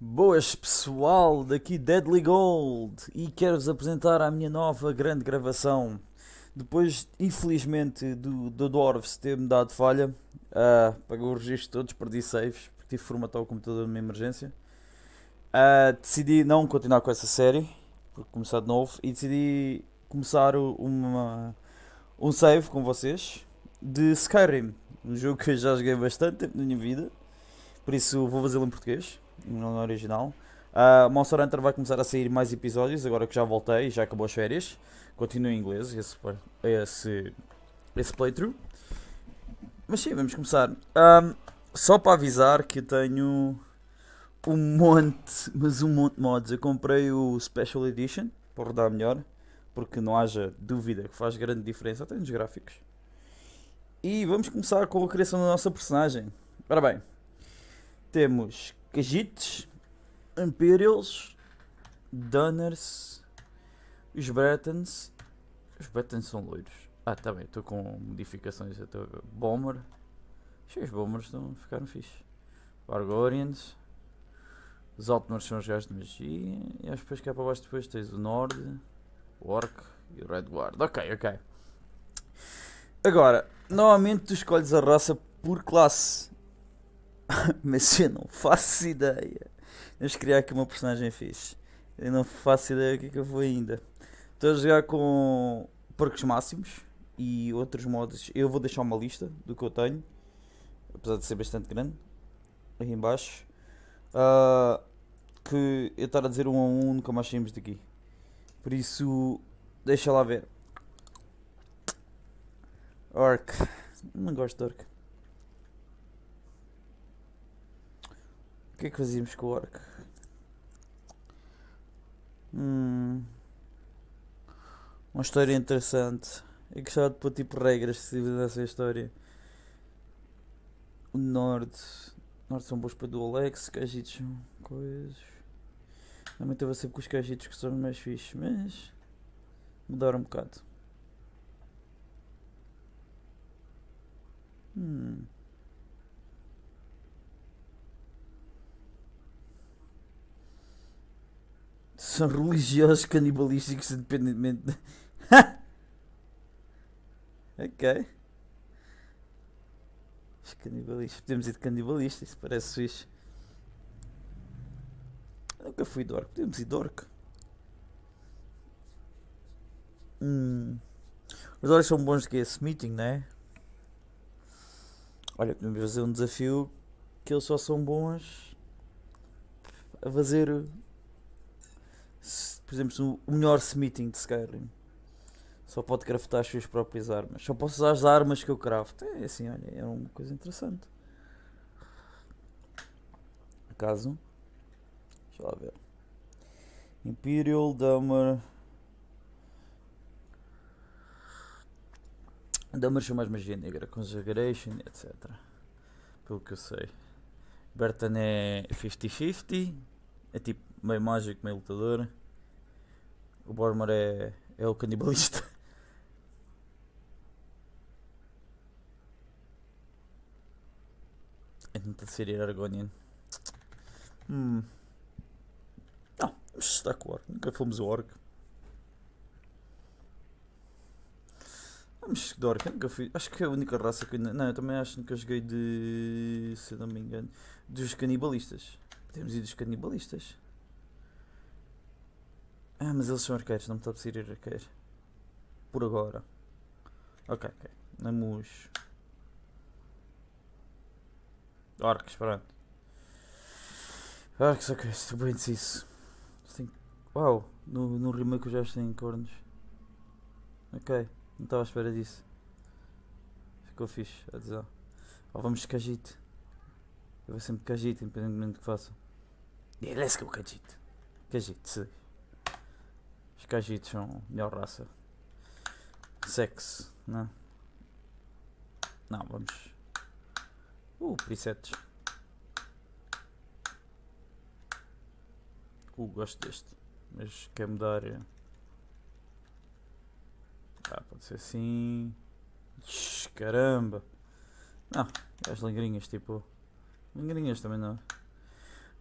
Boas pessoal, daqui Deadly Gold e quero-vos apresentar a minha nova grande gravação. Depois, infelizmente, do, do Dwarves ter-me dado falha, uh, ah, paguei o registro todos, perdi saves, porque tive que formatar o computador numa emergência. Uh, decidi não continuar com essa série, porque começar de novo, e decidi começar uma, um save com vocês de Skyrim, um jogo que eu já joguei bastante tempo na minha vida, por isso vou fazê-lo em português, não no original. Uh, Monster Hunter vai começar a sair mais episódios agora que já voltei, já acabou as férias. Continuo em inglês esse, esse, esse playthrough. Mas sim, vamos começar. Um, ah, só para avisar que eu tenho um monte, mas um monte de mods. Eu comprei o Special Edition para rodar melhor porque não haja dúvida que faz grande diferença até nos gráficos. E vamos começar com a criação da nossa personagem. Ora bem, temos Khajiits, Imperials, Dunners, os Bretons. Os Bretons são loiros. Ah, tá bem, estou com modificações. tô... Bomber. Achei os Bombers estão, ficaram fixe. Argorians. Os Altmers são os gajos de magia. E depois cá é para baixo depois tens o Nord. Orc e Red Guard. Ok, ok. Agora, normalmente tu escolhes a raça por classe. Mas eu não faço ideia. Vamos criar aqui uma personagem fixe. Eu não faço ideia o que é que eu vou ainda. Estou a jogar com percos máximos e outros modos. Eu vou deixar uma lista do que eu tenho. Apesar de ser bastante grande. Aqui embaixo. Uh, que eu estar a dizer um a um, nunca mais saímos daqui. Por isso, deixa lá ver. Orc. Não gosto de orc. O que é que fazíamos com o orc? Hum. Uma história interessante. Eu gostava de pôr tipo regras se tivesse história. O Norte. Norte são bons para do Alex, Cajitos, coisas. Realmente eu vou sempre com os cajitos que são mais fixos, mas mudar um bocado. Hum. São religiosos canibalísticos independentemente de... ok. Os canibalistas. Podemos ir de canibalista, isso parece suíço. Eu nunca fui dork. Podemos ir dork. Hum. Os horas são bons de que esse meeting, né? Olha, podemos fazer um desafio que eles só são bons a fazer, por exemplo, o melhor smithing de Skyrim. Só pode craftar as suas próprias armas. Só posso usar as armas que eu craft É assim, olha, é uma coisa interessante. Acaso. Deixa lá ver. Imperial Dummer. Dummer chama mais magia negra, Consagration, etc. Pelo que eu sei. Bertan é 50-50. É tipo meio mágico, meio lutador. O Bormer é, é o canibalista. É tentar ser Argonian. Hum. Está claro, nunca fomos a Orc. Mas de Orc, eu nunca fui. Acho que é a única raça que. Não, eu também acho que nunca joguei de. Se não me engano. Dos canibalistas. Podemos ir dos canibalistas. Ah, mas eles são arqueiros, não me está a ir arqueiro. Por agora. Ok, ok. Vamos. Orcs, pronto. Orcs, ok, estou bem isso sim Uau, no, no remake os gajos têm cornos. Ok, não estava à espera disso. Ficou fixe, adesão. Ou vamos cajite. Eu vou sempre cajite, independentemente do que façam. Yeah, let's go cajite. Cajite, sim. Os cajites são a melhor raça. Sexo, não né? Não, vamos. Uh, presets. Uh, gosto deste. Mas quer mudar. Eh? Ah, pode ser assim. Ixi, caramba! Não, é as lingrinhas, tipo. Lingrinhas também não.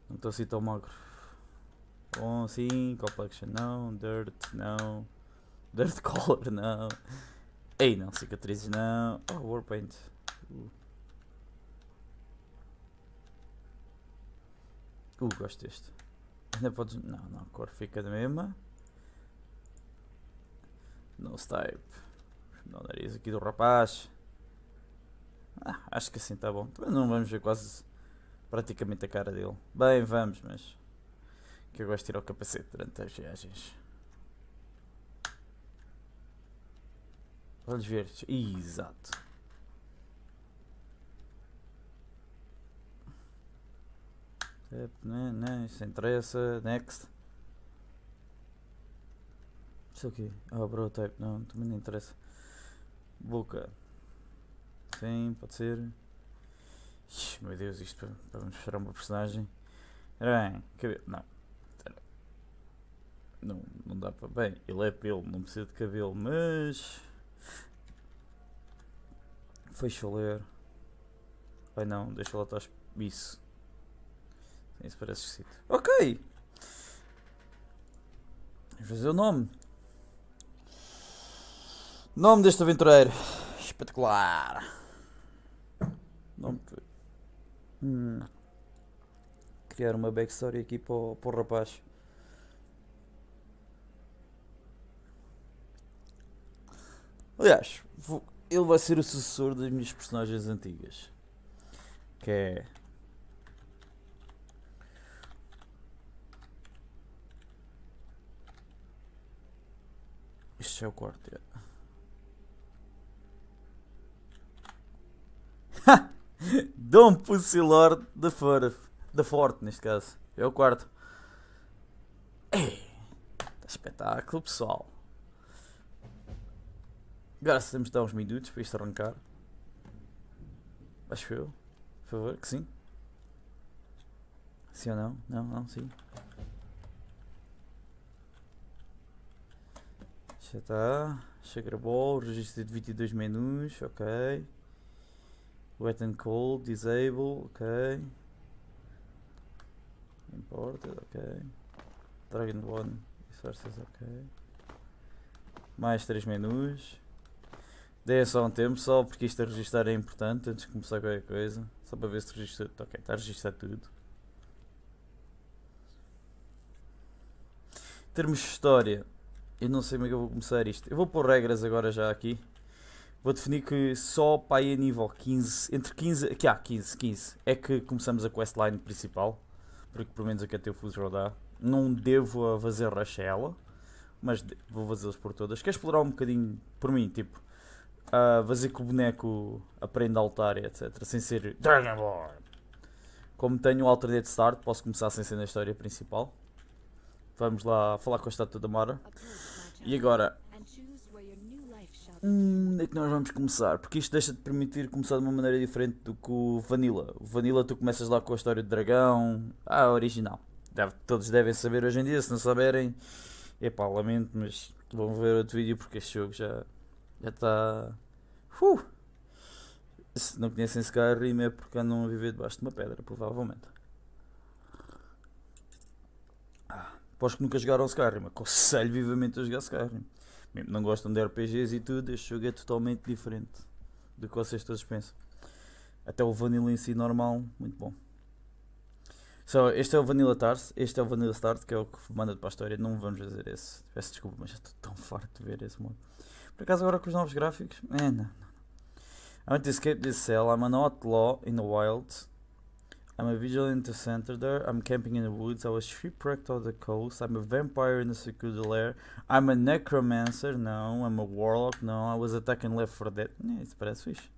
Não estou assim tão magro. Bom, sim. Complexion, não. Dirt, não. Dirt color, não. Ei, não. Cicatrizes, não. Oh, Warpaint. Uh. Uh, gosto deste. Ainda podes. Não, não, a cor fica da mesma. Nose type. Não, nariz aqui do rapaz. Ah, acho que assim está bom. Também não vamos ver quase praticamente a cara dele. Bem, vamos, mas. Que eu gosto de tirar o capacete durante as viagens. Vamos ver. Exato. Não, não, né? né? isso interessa. Next. Isso aqui. Ah, oh, bro, type. Não, também não interessa. Boca. Sim, pode ser. Ixi, meu Deus, isto para, me mostrar uma personagem. bem, cabelo. Não. Não, não dá para. Bem, ele é pelo, não precisa de cabelo, mas. Fecho ler. Ai não, deixa lá estar. Isso. Isso parece esquisito. Ok. Vamos fazer o nome. Nome deste aventureiro. Espetacular. Nome que... Hum. Criar uma backstory aqui para o, para o rapaz. Aliás, vou... ele vai ser o sucessor das minhas personagens antigas. Que é Este é o quarto. Dom Pusilor da Forte, da Forte, neste caso. É o quarto. Está espetáculo, pessoal. Agora se temos de dar uns minutos para isto arrancar. Acho eu. Por favor, que sim. Sim ou não? Não, não, sim. Já está. Já Ball, Registro de 22 menus. Ok. Wet and cold. Disable. Ok. Imported. Ok. Dragon One. resources Ok. Mais 3 menus. Dei só um tempo só porque isto a registrar é importante antes de começar qualquer coisa. Só para ver se registra tudo. Ok, está a registrar tudo. Em termos de história, eu não sei como é que eu vou começar isto. Eu vou pôr regras agora já aqui. Vou definir que só para ir a nível 15, entre 15, aqui há 15, 15, é que começamos a questline principal, porque pelo menos aqui até o é fuso rodar. Não devo a fazer rush a ela, mas vou fazê-las por todas. Quer explorar um bocadinho, por mim, tipo, a uh, fazer que o boneco aprenda a lutar, etc, sem ser Dragonborn. Como tenho o Altered Start, posso começar sem ser na história principal. Vamos lá falar com a estátua da Mora. E agora, hum, onde é que nós vamos começar? Porque isto deixa de permitir começar de uma maneira diferente do que o Vanilla. O Vanilla tu começas lá com a história do dragão, a ah, é original. Deve, todos devem saber hoje em dia, se não saberem, epá, lamento, mas vão ver outro vídeo porque este jogo já já está... Uh! Se não conhecem esse é porque andam a viver debaixo de uma pedra, provavelmente. para os que nunca jogaram Skyrim, aconselho vivamente a jogar Skyrim. Mesmo não gostam de RPGs e tudo, este jogo é totalmente diferente do que vocês todos pensam. Até o Vanilla em si normal, muito bom. So, este é o Vanilla Tars, este é o Vanilla Start, que é o que manda para a história. Não vamos fazer esse. Peço desculpa, mas já estou tão farto de ver esse modo. Por acaso, agora com os novos gráficos? É, não, não. I want to escape this cell. I'm an outlaw in the wild. I'm a vigilant center there. I'm camping in the woods. I was shipwrecked on the coast. I'm a vampire in a secluded lair. I'm a necromancer. Não. I'm a warlock. Não. I was attacking left for dead. É, isso parece fixe.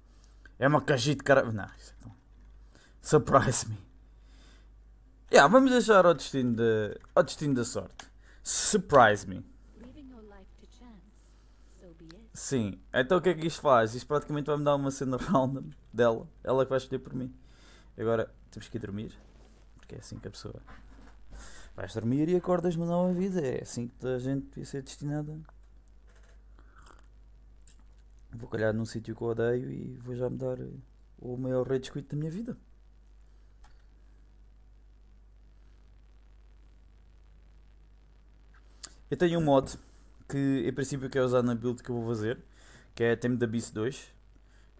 É uma cajita de cara. Não, é Surprise me. Yeah, vamos deixar ao destino, de, destino da sorte. Surprise me. Sim, então o que é que isto faz? Isto praticamente vai me dar uma cena random dela, ela é que vai escolher por mim. Agora, temos que ir dormir, porque é assim que a pessoa vais dormir e acordas uma nova vida. É assim que a gente devia ser destinada. Vou calhar num sítio que eu odeio e vou já me dar o maior rei descuido da minha vida. Eu tenho um mod que em princípio quero usar na build que eu vou fazer, que é Tempo da Beast 2.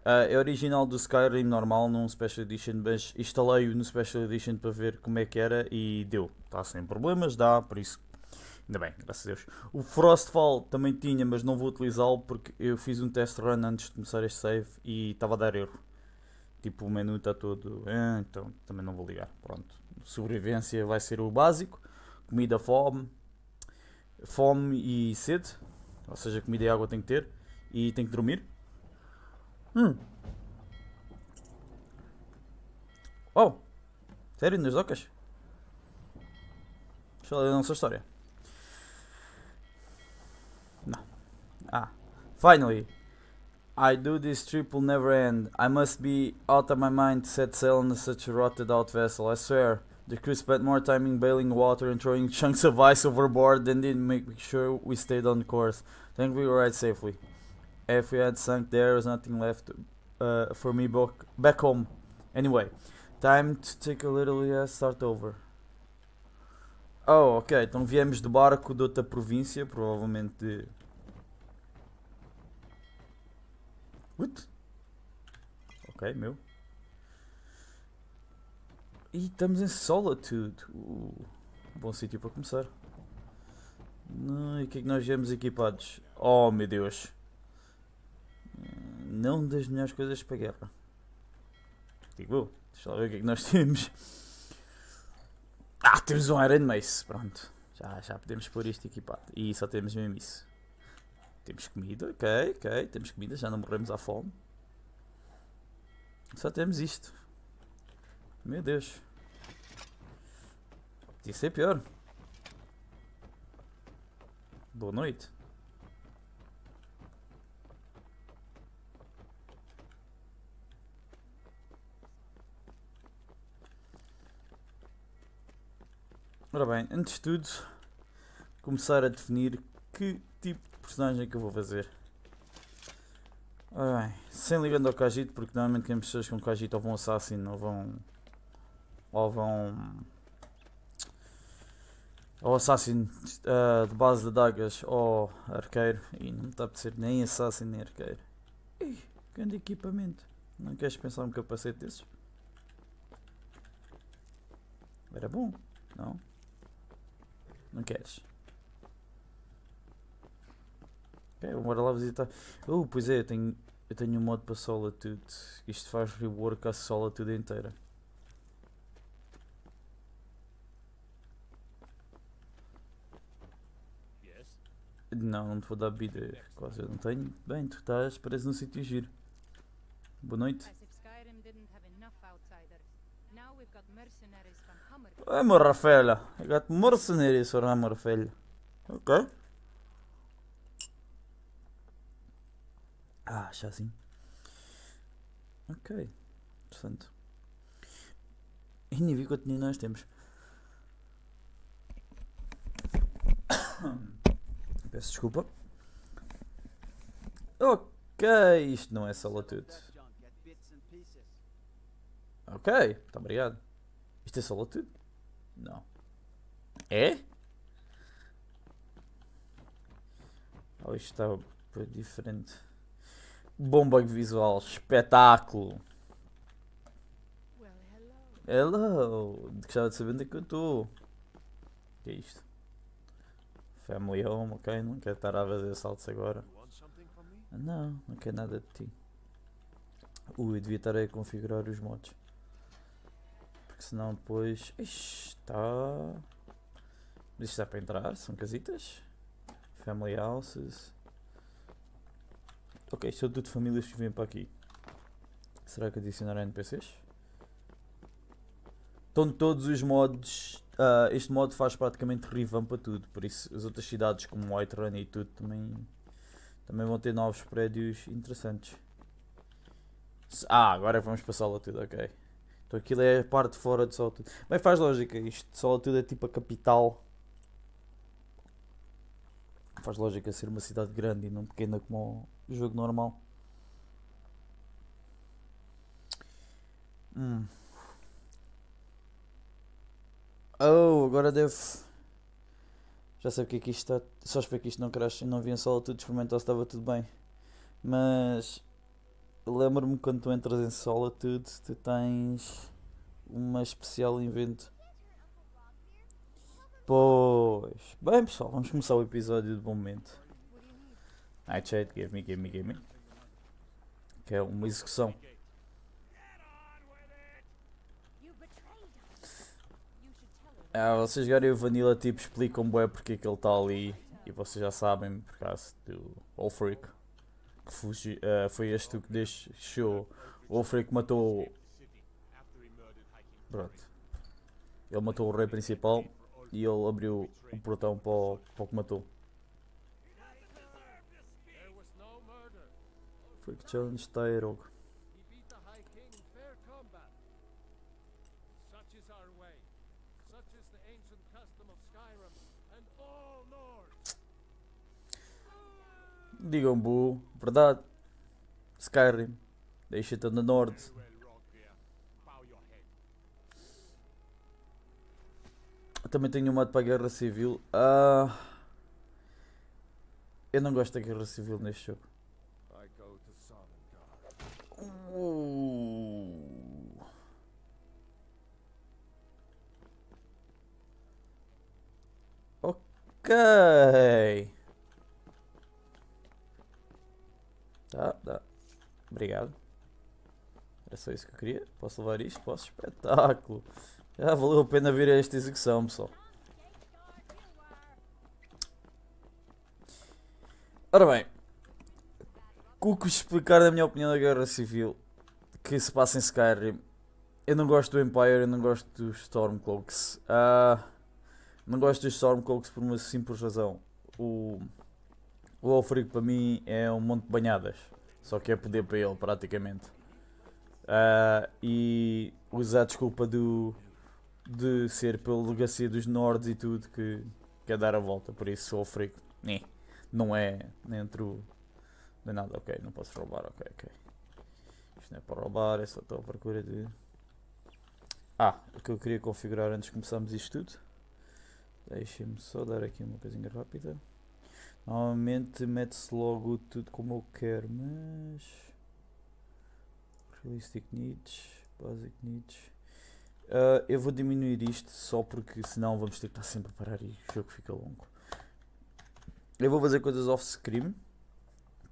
Uh, é original do Skyrim normal, num Special Edition, mas instalei-o no Special Edition para ver como é que era e deu. Está sem problemas, dá, por isso. Ainda bem, graças a Deus. O Frostfall também tinha, mas não vou utilizá-lo porque eu fiz um test run antes de começar este save e estava a dar erro. Tipo, o menu está todo. Ah, então também não vou ligar. Pronto. Sobrevivência vai ser o básico: comida, fome, fome e sede. Ou seja, comida e água tem que ter. E tem que dormir Hmm. Wow. Twee rundes, stakkers. Zal onze story. No. Ah. Finally. I do this trip will never end. I must be out of my mind to set sail on such a rotted out vessel, I swear. The crew spent more time in bailing water and throwing chunks of ice overboard than did make sure we stayed on course. Then we arrived safely. If we had sunk, there was nothing left uh, for me back, back home. Anyway, time to take a little uh, start over. Oh, ok. Então viemos de barco de outra província, provavelmente O What? Ok, meu. E estamos em Solitude. Uh, bom sítio para começar. E o que é que nós viemos equipados? Oh, meu Deus não das melhores coisas para a guerra. Digo deixa lá ver o que é que nós temos. Ah, temos um Iron Mace, pronto. Já, já podemos pôr isto equipado. E só temos mesmo isso. Temos comida, ok, ok. Temos comida, já não morremos à fome. Só temos isto. Meu Deus. Podia ser pior. Boa noite. Ora bem, antes de tudo, começar a definir que tipo de personagem é que eu vou fazer. Ora bem, sem ligando ao Kajit, porque normalmente quem pessoas com Kajit ou vão assassino ou vão. ou vão. ou assassino uh, ah, de base de dagas ou arqueiro. E não me está a ser nem assassino nem arqueiro. Ih, grande equipamento. Não queres pensar um capacete desses? Era bom, não? Não queres? Ok, bora lá visitar. Oh, pois é, eu tenho, eu tenho um modo para Solitude. Isto faz rework à Solitude inteira. Não, não te vou dar vida. Quase eu não tenho. Bem, tu estás, parece num sítio giro. Boa noite. É Rafaela. I got mercenaries for I'm Rafaela. Ok. Ah, já sim. Ok. Interessante. E nem vi quanto dinheiro nós temos. Peço desculpa. Ok, isto não é solitude. Ok, muito obrigado. Isto é só Não. É? Oh, isto está diferente. Bomba visual, espetáculo. hello. Gostava de saber onde é que eu estou. O que é isto? Family home, ok? Não quero estar a fazer saltos agora. Não, não quero nada de ti. Ui, devia estar a configurar os mods. Porque senão depois. está. Mas isto dá para entrar, são casitas. Family houses. Ok, isto é tudo famílias que vêm para aqui. Será que adicionaram NPCs? Estão todos os mods. Uh, este modo faz praticamente revamp para tudo. Por isso, as outras cidades como Whiterun e tudo também, também vão ter novos prédios interessantes. Ah, agora vamos passá-lo tudo, ok. Então aquilo é a parte de fora de Solitude. Bem, faz lógica. Isto de Solitude é tipo a capital. Faz lógica ser uma cidade grande e não pequena como o jogo normal. Hum. Oh, agora devo. Já sei porque aqui é isto está. Só espero que isto não crash. não vi em Solitude experimentar se estava tudo bem. Mas lembro-me quando tu entras em Solitude, tu tens uma especial invento. Pois. Bem, pessoal, vamos começar o episódio do momento. I chat, give me, give me, give me. Que é uma execução. Ah, vocês jogarem o Vanilla, tipo, explicam-me porque é que ele está ali. E vocês já sabem, por causa do All Freak que fugiu, uh, eh, foi este que deixou. o foi que matou. Pronto. Ele matou o rei principal e ele abriu o portão para o, para o que matou. que Challenge Taerog. Tá Digam Bu, verdade. Skyrim, deixa-te no norte. também tenho um mato para a guerra civil. Ah, eu não gosto da guerra civil neste jogo. Uh. Ok. Tá, tá. Obrigado. Era só isso que eu queria. Posso levar isto? Posso? Espetáculo. Já valeu a pena vir a esta execução, pessoal. Ora bem. Cuco explicar da minha opinião da Guerra Civil que se passa em Skyrim. Eu não gosto do Empire, eu não gosto dos Stormcloaks. Uh, não gosto dos Stormcloaks por uma simples razão. O... O Alfrico para mim é um monte de banhadas, só que é poder para ele praticamente. Uh, e usar a desculpa do, de ser pela legacia dos Nords e tudo que quer é dar a volta, por isso o Alfrico né, não é dentro de nada. Ok, não posso roubar, ok, ok. Isto não é para roubar, é só estou à procura de. Ah, o que eu queria configurar antes de começarmos isto tudo. Deixem-me só dar aqui uma coisinha rápida. Normalmente mete-se logo tudo como eu quero, mas. Realistic needs, basic needs. Uh, eu vou diminuir isto só porque senão vamos ter que estar sempre a parar e o jogo fica longo. Eu vou fazer coisas off-screen,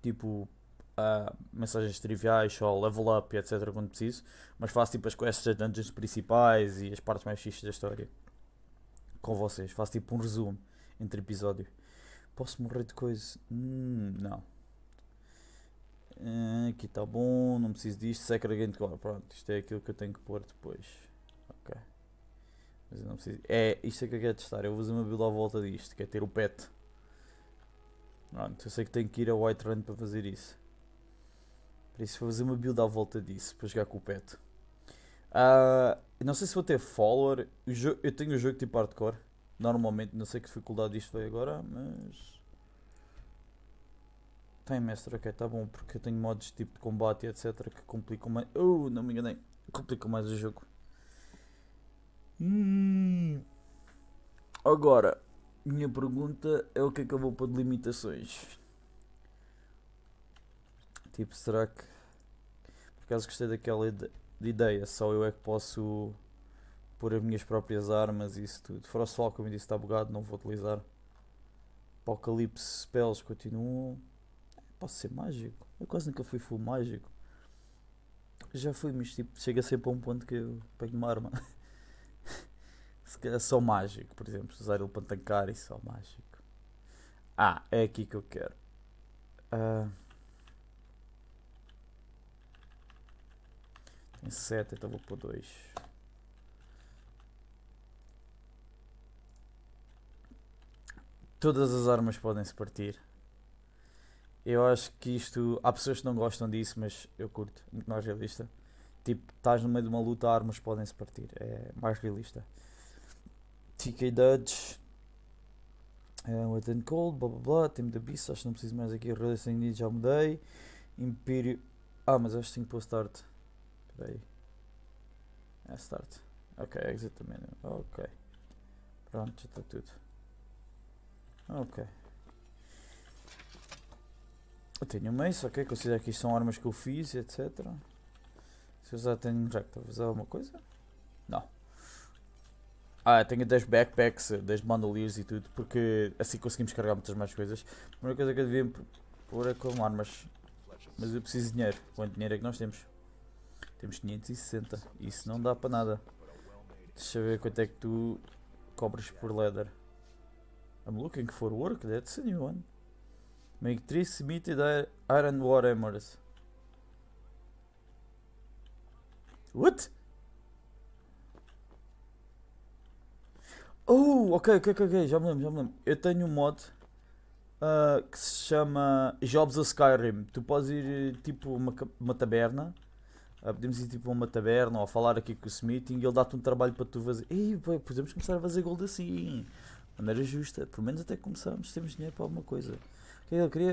tipo uh, mensagens triviais, só level up, etc. quando preciso, mas faço tipo as quests das dungeons principais e as partes mais fixas da história com vocês. Faço tipo um resumo entre episódio. Posso morrer de coisa? Hum, não. Ah, aqui está bom, não preciso disto. Secret é Game Core, pronto. Isto é aquilo que eu tenho que pôr depois. Ok. Mas eu não preciso. É, isto é que eu quero testar. Eu vou fazer uma build à volta disto, que é ter o pet. Pronto, eu sei que tenho que ir a White Run para fazer isso. Para isso, vou fazer uma build à volta disso, para jogar com o pet. Uh, não sei se vou ter follower. Eu tenho o um jogo tipo hardcore. Normalmente, não sei que dificuldade isto veio agora, mas. Tem mestre, ok, tá bom, porque eu tenho modos tipo de combate etc. que complicam mais. Oh, não me enganei, complicam mais o jogo. Hum. Agora, minha pergunta é o que é que eu vou pôr de limitações? Tipo, será que. Por acaso gostei daquela ideia, só eu é que posso pôr as minhas próprias armas e isso tudo. Frostfall, como eu disse, está bugado, não vou utilizar. Apocalipse Spells continuam. Posso ser mágico? Eu quase nunca fui full mágico. Já fui, mas tipo, chega sempre a um ponto que eu pego uma arma. Se calhar só mágico, por exemplo, usar ele para tancar e é só mágico. Ah, é aqui que eu quero. Uh... Tem 7, então vou pôr 2. Todas as armas podem se partir. Eu acho que isto. Há pessoas que não gostam disso, mas eu curto. Muito mais realista. Tipo, estás no meio de uma luta, armas podem se partir. É mais realista. TK Dudge. É uh, wet and Cold, blá blá blá. Tempo de Beast, acho que não preciso mais aqui. Realista Indeed já mudei. Império. Ah, mas acho que tenho que pôr start. Espera aí. É start. Ok, exatamente. Ok. Pronto, já está tudo. Ok. Eu tenho mace, ok, considero que isto são armas que eu fiz, etc. Se eu usar tenho já que usar alguma coisa? Não. Ah, tenho 10 backpacks, 10 bandoliers e tudo, porque assim conseguimos carregar muitas mais coisas. A primeira coisa que eu devia pôr é com armas. Mas eu preciso de dinheiro. Quanto dinheiro é que nós temos? Temos 560. Isso não dá para nada. Deixa eu ver quanto é que tu cobres por leather. I'm looking for work, that's a new one. Make three cemented iron war hammers. What? Oh, ok, ok, ok, ok. já me lembro, já me lembro. Eu tenho um mod uh, que se chama Jobs of Skyrim. Tu podes ir tipo uma, uma taberna. Uh, podemos ir tipo a uma taberna ou falar aqui com o Smithing e ele dá-te um trabalho para tu fazer. Ei, podemos começar a fazer gold assim maneira justa, pelo menos até começámos temos dinheiro para alguma coisa. O que é que ele queria?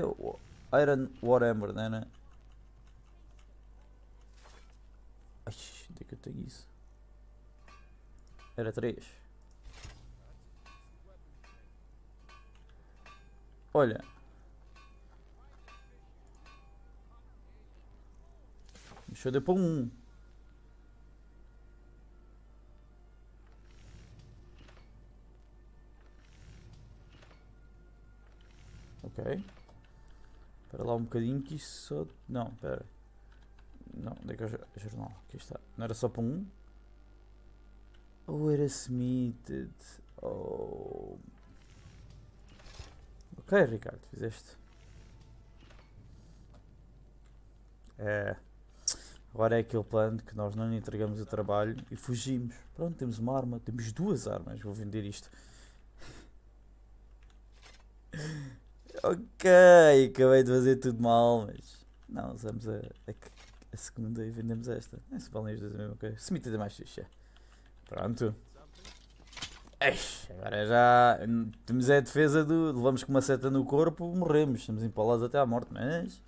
Iron Warhammer, não era? É, é? Ai, onde é que eu tenho isso? Era 3. Olha. Deixa eu deu para um. Ok. Espera lá um bocadinho que isso só... Não, espera. Não, onde é que é o jornal? Aqui está. Não era só para um? Ou oh, era submitted? Oh. Ok, Ricardo, fizeste. É. Agora é aquele plano que nós não lhe entregamos o trabalho e fugimos. Pronto, temos uma arma. Temos duas armas. Vou vender isto. Ok, acabei de fazer tudo mal, mas. Não, usamos a, a, a segunda e vendemos esta. Não é, se valem as duas a mesma coisa. mais ficha. Pronto. Eish, agora já. Temos é a defesa do. Levamos com uma seta no corpo, morremos. Estamos empalados até à morte, mas.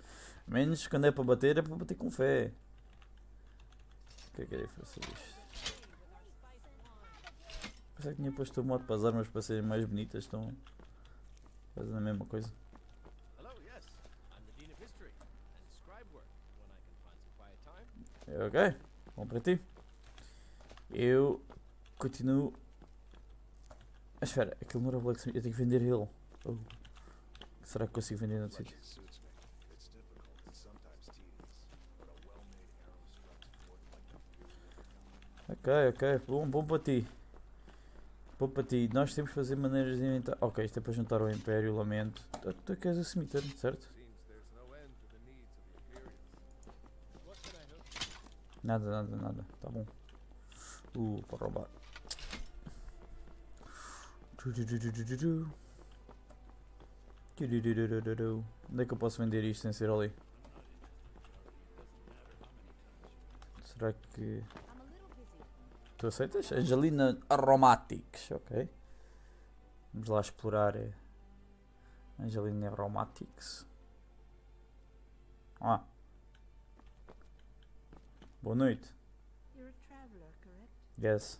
Menos quando é para bater, é para bater com fé. O que é que é era fazer isto? Pensei que tinha posto o modo para as armas para serem mais bonitas, estão. Fazendo a mesma coisa. Ok, bom para ti. Eu continuo. Ah, espera, aquele não era Black Smith, eu tenho que vender ele. Oh. Será que consigo vender no outro sítio? Ok, ok, bom, bom para ti. Poupa ti, nós temos que fazer maneiras de inventar. Ok, isto é para juntar o Império, lamento. Tu, tu queres o cemitério, certo? Nada, nada, nada. Tá bom. Uh, para roubar. Onde é que eu posso vender isto sem ser ali? Será que. Tu aceitas? Angelina Aromatics, ok. Vamos lá explorar eh, Angelina Aromatics. Ah. Boa noite. You're a traveler, correct? Yes.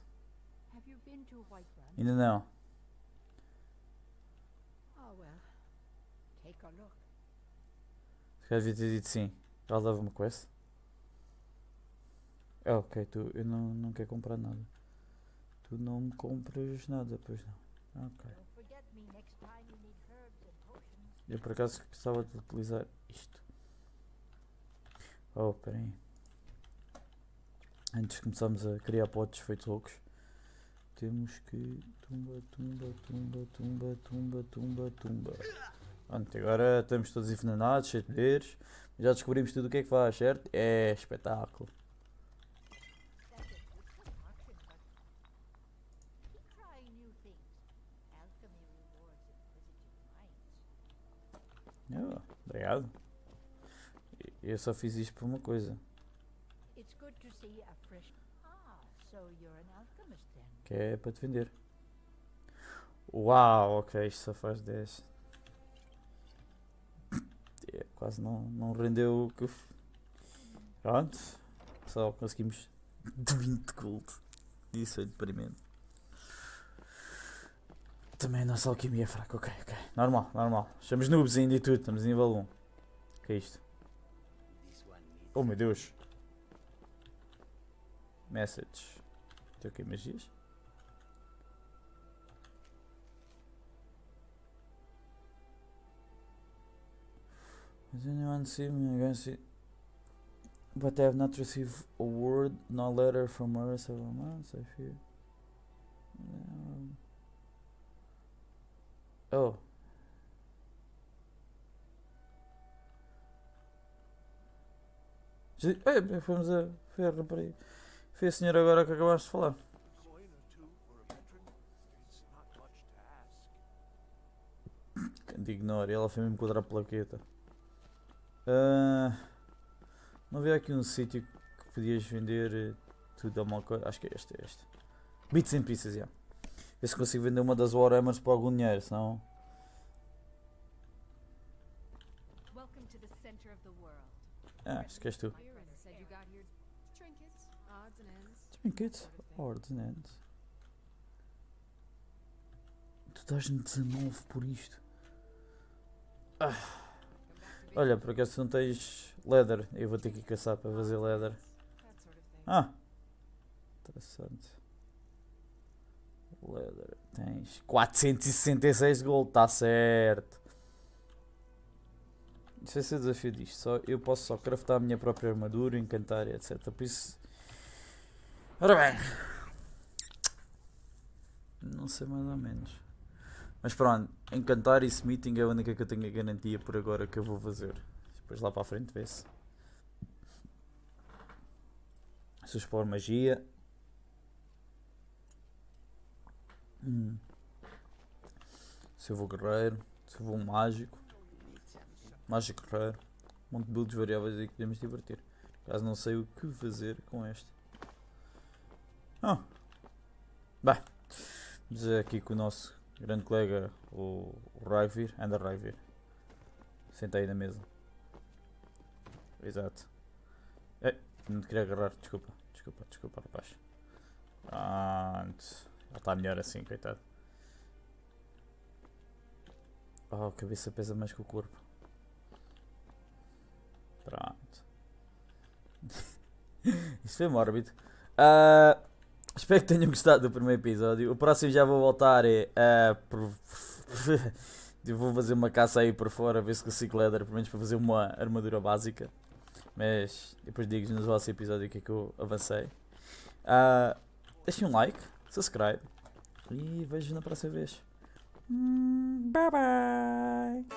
Have you been to Whiterun? Ainda não. Oh well. Take a look. Se calhar devia ter dito sim. Ela dava-me quest. Ah, ok, tu, eu não, não quero comprar nada. Tu não me compras nada, pois não. Ah, ok. Eu por acaso precisava de utilizar isto. Oh, peraí. Antes de começarmos a criar potes feitos loucos, temos que. Tumba, tumba, tumba, tumba, tumba, tumba, tumba. Pronto, agora estamos todos envenenados, cheios de beiros. Já descobrimos tudo o que é que faz, certo? É espetáculo. Eu só fiz isto por uma coisa. Ah, que é para te vender. Uau, ok, isto só faz 10. É, quase não, não rendeu o que Pronto. Só conseguimos 20 de gold. Isso é deprimente. Também a nossa alquimia é fraca, ok, ok. Normal, normal. Estamos noobs ainda e tudo, estamos em nível 1. O que é isto? Oh meu Deus. Message. Tem o que? Magias? Does anyone see me? I guess it. But I have not received a word, no letter from her several months, I fear. Um. Oh. É, fomos a. Foi a rapariga. Foi a senhora agora que acabaste de falar. Ignore, ela foi mesmo contra a plaqueta. Uh, ah, não havia aqui um sítio que podias vender eh, tudo a uma coisa? Acho que é este, é este. Bits and Pieces, yeah. Vê se consigo vender uma das Warhammers por algum dinheiro, senão... Ah, esquece tu. Trinket, ordenante. Tu dás-me 19 por isto. Ah. Olha, por acaso não tens leather. Eu vou ter que caçar para fazer leather. Ah! Interessante. Leather. Tens 466 de gold, está certo. Isso vai é ser o desafio disto. Só, eu posso só craftar a minha própria armadura, encantar, etc. Por isso Ora bem. Não sei mais ou menos. Mas pronto, encantar esse meeting é a única que eu tenho a garantia por agora que eu vou fazer. Depois lá para a frente vê-se. Se expor magia. Hum. Se eu vou guerreiro. Se eu vou mágico. Mágico guerreiro. Um monte de builds variáveis aí que podemos divertir. Caso não sei o que fazer com este. Oh. Bem, dizer aqui que o nosso grande colega, o, o Raivir, anda Raivir. Senta aí na mesa. Exato. Ei, não te queria agarrar, desculpa, desculpa, desculpa, rapaz. Pronto. Ele está melhor assim, coitado. Oh, a cabeça pesa mais que o corpo. Pronto. Isso foi mórbido. Uh, Espero que tenham gostado do primeiro episódio. O próximo já vou voltar eh, a. Uh, vou fazer uma caça aí por fora, ver se consigo leather, pelo menos para fazer uma armadura básica. Mas depois digo nos vosso episódios o que é que eu avancei. Uh, deixem um like, subscribe e vejo na próxima vez. Hum, bye bye!